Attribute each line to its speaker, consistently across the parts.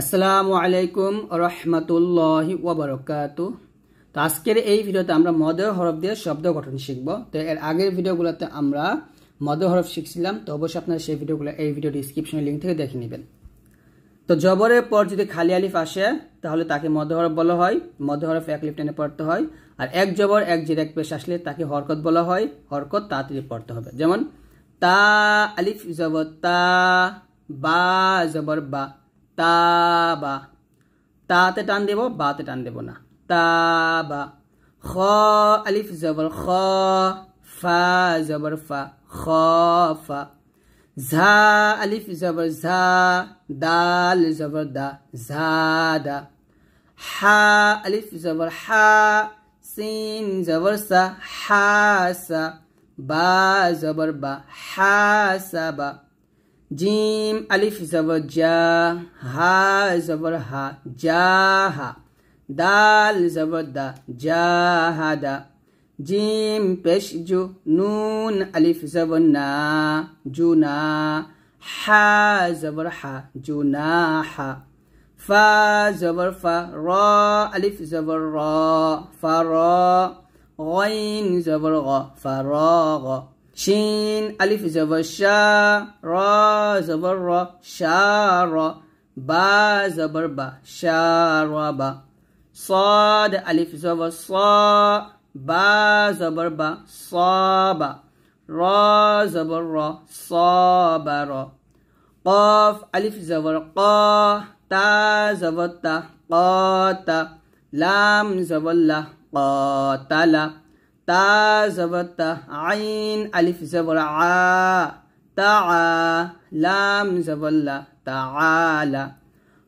Speaker 1: আসসালামু আলাইকুম রহমতুল্লাহ ওবরকাত তো আজকের এই ভিডিওতে আমরা মদের হরফ দিয়ে শব্দ গঠন শিখব তো এর আগের ভিডিওগুলোতে আমরা মদের হরফ শিখছিলাম তো অবশ্যই আপনারা সেই ভিডিওগুলো এই ভিডিও ডিসক্রিপশনের লিঙ্ক থেকে দেখে নেবেন তো জবরের পর যদি খালি আলিফ আসে তাহলে তাকে মদ হরফ বলা হয় মদ হরফ এক লিফ টেনে পড়তে হয় আর এক জবর এক জির এক পেশ আসলে তাকে হরকত বলা হয় হরকত তাড়াতাড়ি পড়তে হবে যেমন তা আলিফ জবর তা বা জবর বা তা বা তাতে টান দেব বাতে টান দেব না তা বা খ আলিফ জবর খ ফা জবর ফা খ ফা ঝা আলিফ জবর ঝা দাল জবর দা ঝা দা হা আলিফ জবর হা সিন জবর সা হা সা বা জবর বা হা সা বা جيم ألف زبر جا ها زبر ها جاها دال زبر دا دا جيم بش جو نون ألف زبر نا جونا حا زبر نا جناحا فا زبر فا را ألف زبر را فا را غين زبر غا فراغ شين ألف زبر شا را زبر را شا را با زبر با شا را با صاد ألف زبر صا با زبر با صابا را زبر را با را قاف ألف زبر قا تا زبر تا تا لام زبر لا لا تا زبر عين ألف زبر عا تعا لام زبر لا تعالى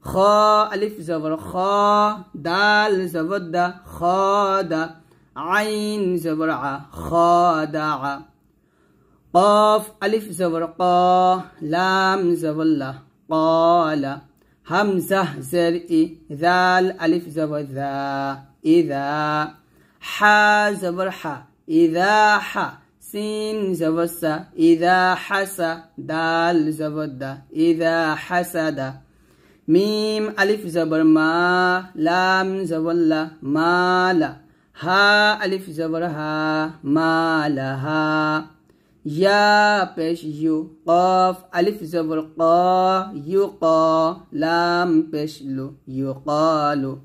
Speaker 1: خا ألف زبر خا دال زبر دا خادا عين زبر ع خادع قاف ألف زبر قا لام زبر لا قال همزة زرئي ذال ألف زبر ذا إذا ح زبر ح إذا ح سين زبر س إذا حس دال زبر دا إذا حسد ميم ألف زبر ما لام زبر لا مالا ها ألف زبر ها ها يا بش يو قاف ألف زبر قا يقا لام بش لو يقالو